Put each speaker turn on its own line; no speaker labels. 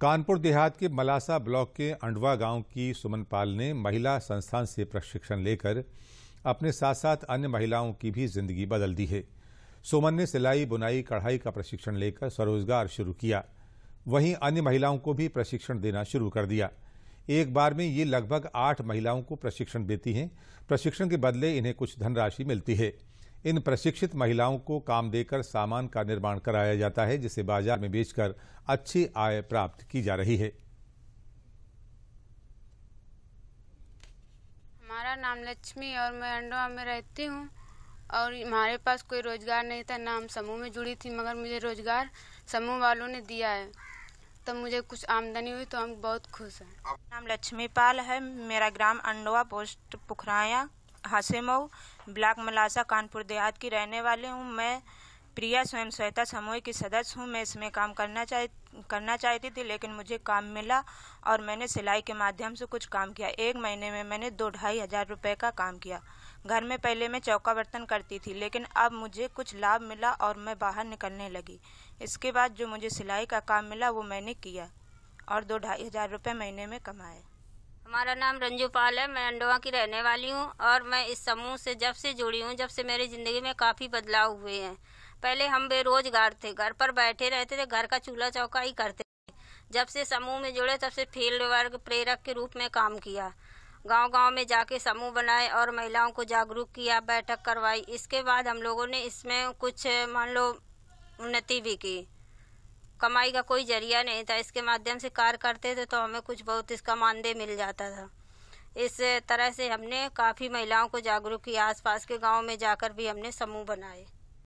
कानपुर देहात के मलासा ब्लॉक के अंडवा गांव की सुमन पाल ने महिला संस्थान से प्रशिक्षण लेकर अपने साथ साथ अन्य महिलाओं की भी जिंदगी बदल दी है सुमन ने सिलाई बुनाई कढ़ाई का प्रशिक्षण लेकर स्वरोजगार शुरू किया वहीं अन्य महिलाओं को भी प्रशिक्षण देना शुरू कर दिया एक बार में ये लगभग आठ महिलाओं को प्रशिक्षण देती हैं प्रशिक्षण के बदले इन्हें कुछ धनराशि मिलती है इन प्रशिक्षित महिलाओं को काम देकर सामान का निर्माण कराया जाता है जिसे बाजार में बेचकर अच्छी आय प्राप्त की जा रही है
हमारा नाम लक्ष्मी और मैं अंडवा में रहती हूँ और हमारे पास कोई रोजगार नहीं था ना हम समूह में जुड़ी थी मगर मुझे रोजगार समूह वालों ने दिया है तब तो मुझे कुछ आमदनी हुई तो हम बहुत खुश हैं नाम
लक्ष्मी पाल है मेरा ग्राम अंडवा पोस्ट पुखराया हासेमऊ ब्लाक मलासा कानपुर देहात की रहने वाली हूँ मैं प्रिया स्वयं सहायता समूह की सदस्य हूँ मैं इसमें काम करना चाह करना चाहती थी लेकिन मुझे काम मिला और मैंने सिलाई के माध्यम से कुछ काम किया एक महीने में मैंने दो ढाई हज़ार रुपये का काम किया घर में पहले मैं चौका बर्तन करती थी लेकिन अब मुझे कुछ लाभ मिला और मैं बाहर निकलने लगी इसके बाद जो मुझे सिलाई का काम मिला वो मैंने किया और दो ढाई हज़ार रुपये महीने में कमाए
हमारा नाम रंजू पाल है मैं अंडोवा की रहने वाली हूँ और मैं इस समूह से जब से जुड़ी हूँ जब से मेरी ज़िंदगी में काफ़ी बदलाव हुए हैं पहले हम बेरोजगार थे घर पर बैठे रहते थे घर का चूल्हा चौका ही करते थे जब से समूह में जुड़े तब से फील्ड वर्क प्रेरक के रूप में काम किया गांव गांव में जाके समूह बनाए और महिलाओं को जागरूक किया बैठक करवाई इसके बाद हम लोगों ने इसमें कुछ मान लो उन्नति भी की कमाई का कोई जरिया नहीं था इसके माध्यम से कार्य करते थे तो हमें कुछ बहुत इसका मानदेय मिल जाता था इस तरह से हमने काफ़ी महिलाओं को जागरूक किया आसपास के गांव में जाकर भी हमने समूह बनाए